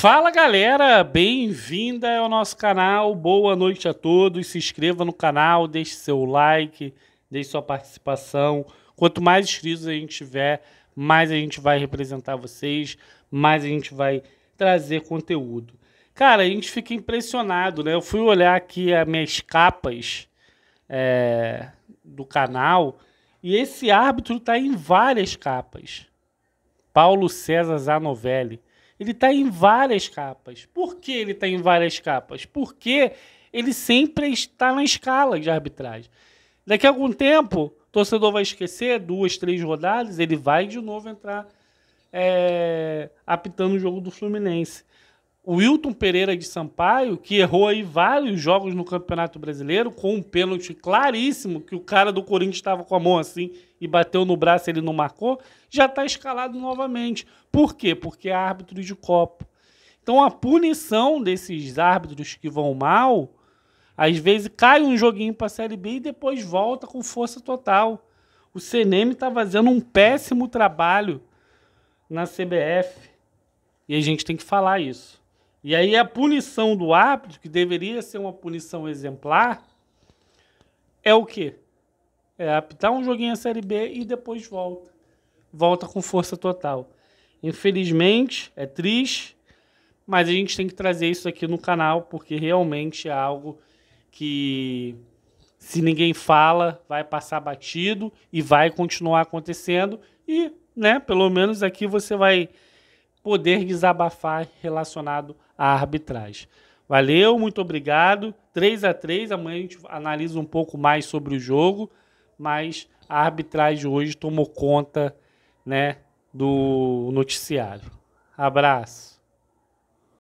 Fala galera, bem-vinda ao nosso canal, boa noite a todos. Se inscreva no canal, deixe seu like, deixe sua participação. Quanto mais inscritos a gente tiver, mais a gente vai representar vocês, mais a gente vai trazer conteúdo. Cara, a gente fica impressionado, né? Eu fui olhar aqui as minhas capas é, do canal e esse árbitro tá em várias capas. Paulo César Zanovelli. Ele está em várias capas. Por que ele está em várias capas? Porque ele sempre está na escala de arbitragem. Daqui a algum tempo, o torcedor vai esquecer, duas, três rodadas, ele vai de novo entrar é, apitando o jogo do Fluminense o Wilton Pereira de Sampaio, que errou aí vários jogos no Campeonato Brasileiro, com um pênalti claríssimo, que o cara do Corinthians estava com a mão assim e bateu no braço ele não marcou, já está escalado novamente. Por quê? Porque é árbitro de copo. Então a punição desses árbitros que vão mal, às vezes cai um joguinho para a Série B e depois volta com força total. O CNM está fazendo um péssimo trabalho na CBF. E a gente tem que falar isso. E aí a punição do árbitro, que deveria ser uma punição exemplar, é o quê? É apitar um joguinho a Série B e depois volta. Volta com força total. Infelizmente, é triste, mas a gente tem que trazer isso aqui no canal, porque realmente é algo que se ninguém fala, vai passar batido e vai continuar acontecendo. E, né, pelo menos aqui você vai poder desabafar relacionado a arbitragem. Valeu, muito obrigado. 3 a 3 amanhã a gente analisa um pouco mais sobre o jogo, mas a arbitragem hoje tomou conta né, do noticiário. Abraço.